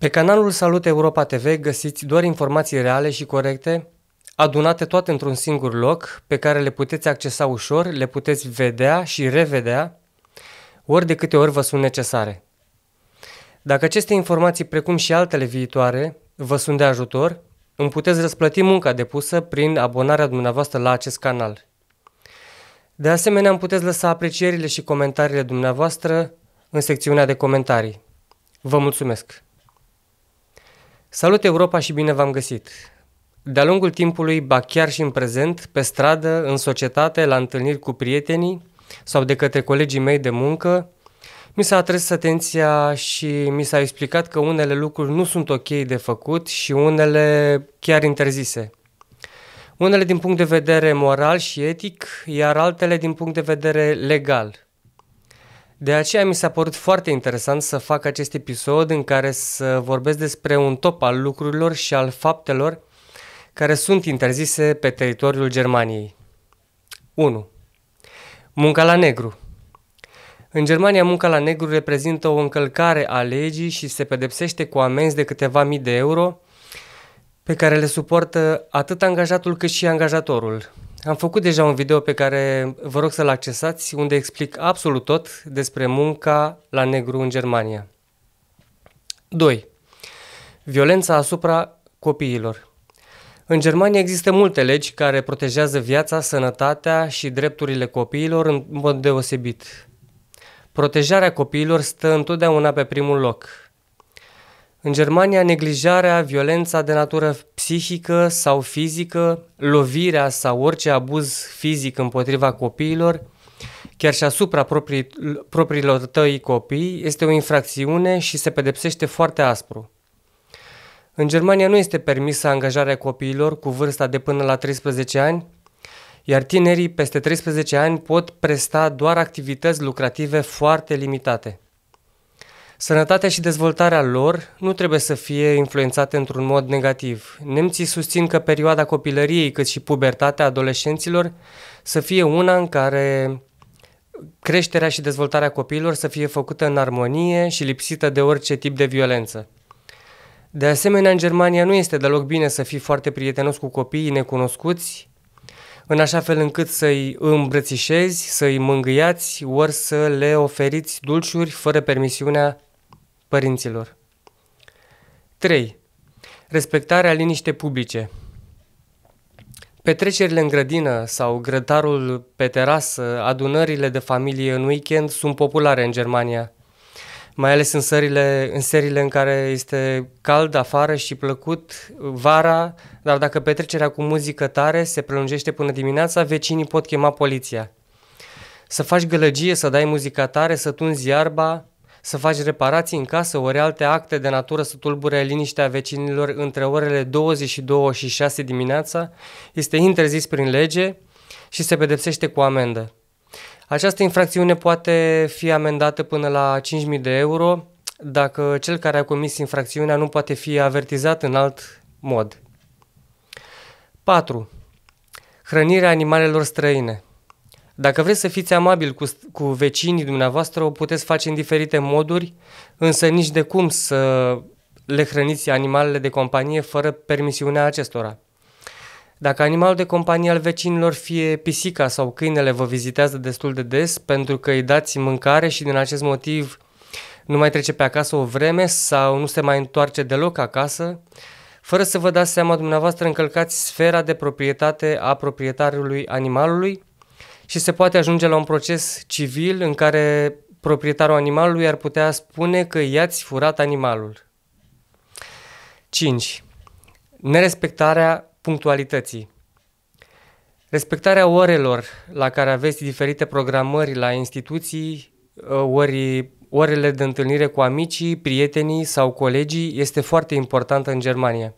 Pe canalul Salut Europa TV găsiți doar informații reale și corecte, adunate toate într-un singur loc, pe care le puteți accesa ușor, le puteți vedea și revedea, ori de câte ori vă sunt necesare. Dacă aceste informații, precum și altele viitoare, vă sunt de ajutor, îmi puteți răsplăti munca depusă prin abonarea dumneavoastră la acest canal. De asemenea, îmi puteți lăsa aprecierile și comentariile dumneavoastră în secțiunea de comentarii. Vă mulțumesc! Salut Europa și bine v-am găsit! De-a lungul timpului, ba chiar și în prezent, pe stradă, în societate, la întâlniri cu prietenii sau de către colegii mei de muncă, mi s-a atras atenția și mi s-a explicat că unele lucruri nu sunt ok de făcut și unele chiar interzise. Unele din punct de vedere moral și etic, iar altele din punct de vedere legal – de aceea mi s-a părut foarte interesant să fac acest episod în care să vorbesc despre un top al lucrurilor și al faptelor care sunt interzise pe teritoriul Germaniei. 1. Munca la negru În Germania, munca la negru reprezintă o încălcare a legii și se pedepsește cu amenzi de câteva mii de euro, pe care le suportă atât angajatul cât și angajatorul. Am făcut deja un video pe care vă rog să-l accesați, unde explic absolut tot despre munca la negru în Germania. 2. Violența asupra copiilor. În Germania există multe legi care protejează viața, sănătatea și drepturile copiilor în mod deosebit. Protejarea copiilor stă întotdeauna pe primul loc. În Germania, neglijarea, violența de natură psihică sau fizică, lovirea sau orice abuz fizic împotriva copiilor, chiar și asupra proprii, propriilor tăi copii, este o infracțiune și se pedepsește foarte aspru. În Germania nu este permisă angajarea copiilor cu vârsta de până la 13 ani, iar tinerii peste 13 ani pot presta doar activități lucrative foarte limitate. Sănătatea și dezvoltarea lor nu trebuie să fie influențate într-un mod negativ. Nemții susțin că perioada copilăriei, cât și pubertatea adolescenților, să fie una în care creșterea și dezvoltarea copiilor să fie făcută în armonie și lipsită de orice tip de violență. De asemenea, în Germania nu este deloc bine să fii foarte prietenos cu copiii necunoscuți, în așa fel încât să-i îmbrățișezi, să-i mângâiați, ori să le oferiți dulciuri fără permisiunea părinților. 3. Respectarea liniștei publice. Petrecerile în grădină sau grătarul pe terasă, adunările de familie în weekend sunt populare în Germania, mai ales în, sările, în serile în care este cald afară și plăcut vara, dar dacă petrecerea cu muzică tare se prelungește până dimineața, vecinii pot chema poliția. Să faci gălăgie, să dai muzica tare, să tunzi iarba, să faci reparații în casă ori alte acte de natură să tulbure liniștea vecinilor între orele 22 și 6 dimineața este interzis prin lege și se pedepsește cu amendă. Această infracțiune poate fi amendată până la 5.000 de euro dacă cel care a comis infracțiunea nu poate fi avertizat în alt mod. 4. Hrănirea animalelor străine – dacă vreți să fiți amabil cu, cu vecinii dumneavoastră, o puteți face în diferite moduri, însă nici de cum să le hrăniți animalele de companie fără permisiunea acestora. Dacă animalul de companie al vecinilor, fie pisica sau câinele, vă vizitează destul de des pentru că îi dați mâncare și din acest motiv nu mai trece pe acasă o vreme sau nu se mai întoarce deloc acasă, fără să vă dați seama dumneavoastră încălcați sfera de proprietate a proprietarului animalului și se poate ajunge la un proces civil în care proprietarul animalului ar putea spune că i-ați furat animalul. 5. Nerespectarea punctualității. Respectarea orelor la care aveți diferite programări la instituții, uh, ori orele de întâlnire cu amicii, prietenii sau colegii este foarte importantă în Germania.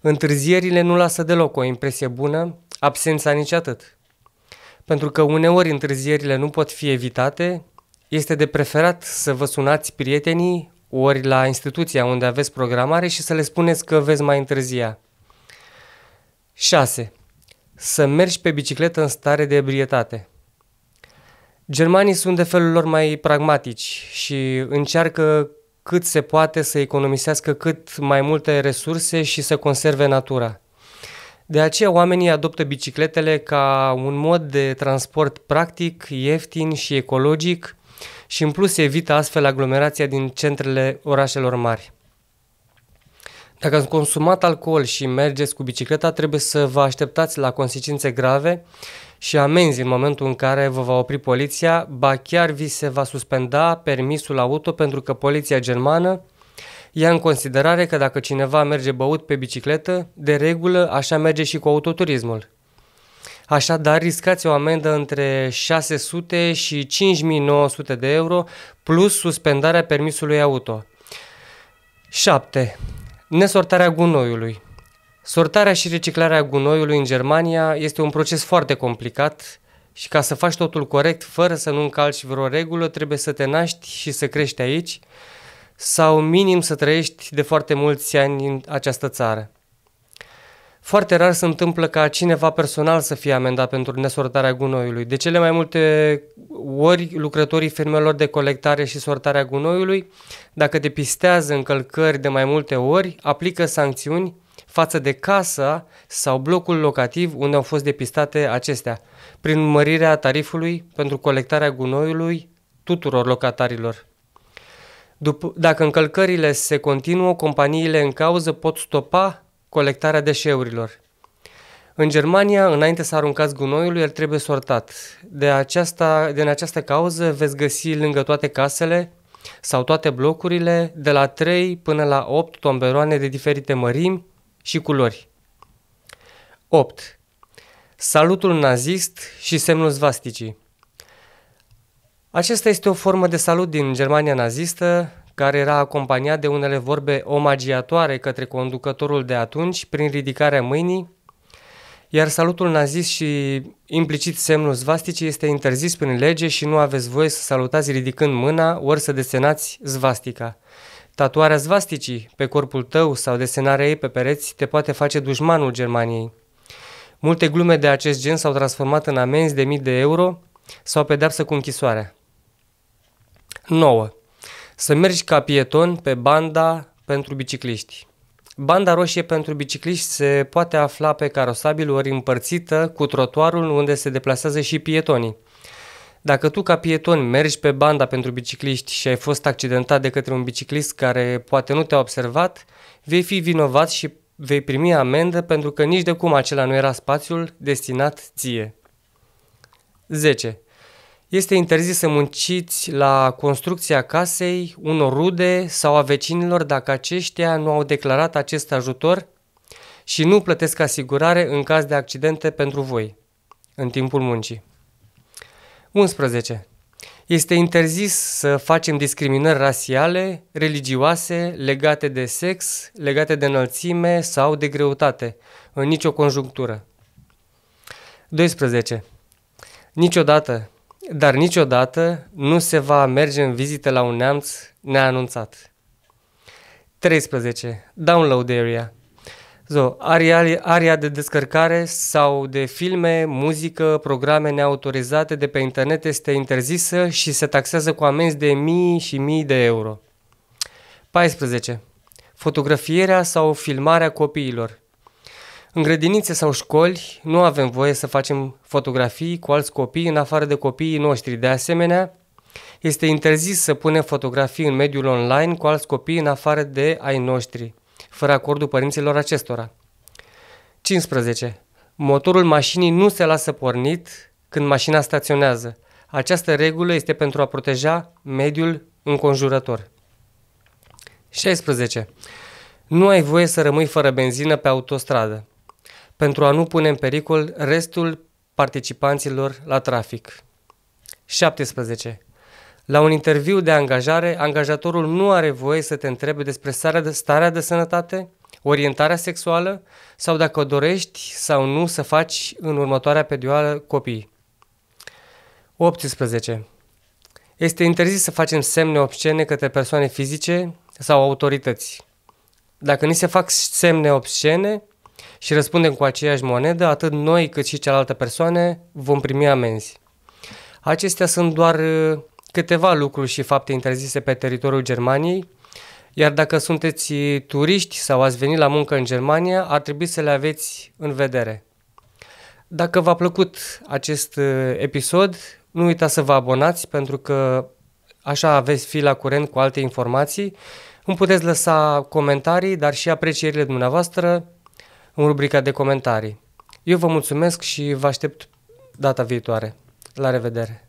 Întârzierile nu lasă deloc o impresie bună, absența nici atât pentru că uneori întârzierile nu pot fi evitate, este de preferat să vă sunați prietenii ori la instituția unde aveți programare și să le spuneți că veți mai întârzia. 6. Să mergi pe bicicletă în stare de ebrietate. Germanii sunt de felul lor mai pragmatici și încearcă cât se poate să economisească cât mai multe resurse și să conserve natura – de aceea oamenii adoptă bicicletele ca un mod de transport practic, ieftin și ecologic și în plus evită astfel aglomerația din centrele orașelor mari. Dacă ați consumat alcool și mergeți cu bicicleta, trebuie să vă așteptați la consecințe grave și amenzi în momentul în care vă va opri poliția, ba chiar vi se va suspenda permisul auto pentru că poliția germană ia în considerare că dacă cineva merge băut pe bicicletă, de regulă așa merge și cu autoturismul. Așadar, riscați o amendă între 600 și 5900 de euro plus suspendarea permisului auto. 7. Nesortarea gunoiului. Sortarea și reciclarea gunoiului în Germania este un proces foarte complicat și ca să faci totul corect, fără să nu încalci vreo regulă, trebuie să te naști și să crești aici, sau minim să trăiești de foarte mulți ani în această țară. Foarte rar se întâmplă ca cineva personal să fie amendat pentru nesortarea gunoiului. De cele mai multe ori, lucrătorii firmelor de colectare și sortarea gunoiului, dacă depistează încălcări de mai multe ori, aplică sancțiuni față de casa sau blocul locativ unde au fost depistate acestea, prin mărirea tarifului pentru colectarea gunoiului tuturor locatarilor. După, dacă încălcările se continuă, companiile în cauză pot stopa colectarea deșeurilor. În Germania, înainte să aruncați gunoiul, el trebuie sortat. De aceasta, din această cauză veți găsi lângă toate casele sau toate blocurile de la 3 până la 8 tomberoane de diferite mărimi și culori. 8. Salutul nazist și semnul svasticii. Acesta este o formă de salut din Germania nazistă, care era acompaniat de unele vorbe omagiatoare către conducătorul de atunci prin ridicarea mâinii, iar salutul nazist și implicit semnul zvasticii este interzis prin lege și nu aveți voie să salutați ridicând mâna ori să desenați zvastica. Tatuarea zvasticii pe corpul tău sau desenarea ei pe pereți te poate face dușmanul Germaniei. Multe glume de acest gen s-au transformat în amenzi de mii de euro sau pedapsă cu închisoarea. 9. Să mergi ca pieton pe banda pentru bicicliști. Banda roșie pentru bicicliști se poate afla pe carosabil ori împărțită cu trotuarul unde se deplasează și pietonii. Dacă tu ca pieton mergi pe banda pentru bicicliști și ai fost accidentat de către un biciclist care poate nu te-a observat, vei fi vinovat și vei primi amendă pentru că nici de cum acela nu era spațiul destinat ție. 10. Este interzis să munciți la construcția casei, unor rude sau a vecinilor dacă aceștia nu au declarat acest ajutor și nu plătesc asigurare în caz de accidente pentru voi în timpul muncii. 11. Este interzis să facem discriminări rasiale, religioase, legate de sex, legate de înălțime sau de greutate, în nicio conjunctură. 12. Niciodată dar niciodată nu se va merge în vizite la un neamț neanunțat. 13. Download area. So, area, area de descărcare sau de filme, muzică, programe neautorizate de pe internet este interzisă și se taxează cu amenzi de mii și mii de euro. 14. Fotografierea sau filmarea copiilor. În grădinițe sau școli nu avem voie să facem fotografii cu alți copii în afară de copiii noștri. De asemenea, este interzis să punem fotografii în mediul online cu alți copii în afară de ai noștri, fără acordul părinților acestora. 15. Motorul mașinii nu se lasă pornit când mașina staționează. Această regulă este pentru a proteja mediul înconjurător. 16. Nu ai voie să rămâi fără benzină pe autostradă pentru a nu pune în pericol restul participanților la trafic. 17. La un interviu de angajare, angajatorul nu are voie să te întrebe despre starea de, sănătate, orientarea sexuală sau dacă dorești sau nu să faci în următoarea perioadă copii. 18. Este interzis să facem semne obscene către persoane fizice sau autorități. Dacă ni se fac semne obscene, și răspundem cu aceeași monedă, atât noi cât și cealaltă persoane vom primi amenzi. Acestea sunt doar uh, câteva lucruri și fapte interzise pe teritoriul Germaniei, iar dacă sunteți uh, turiști sau ați venit la muncă în Germania, ar trebui să le aveți în vedere. Dacă v-a plăcut acest uh, episod, nu uita să vă abonați pentru că așa veți fi la curent cu alte informații. Îmi puteți lăsa comentarii, dar și aprecierile dumneavoastră în rubrica de comentarii. Eu vă mulțumesc și vă aștept data viitoare. La revedere!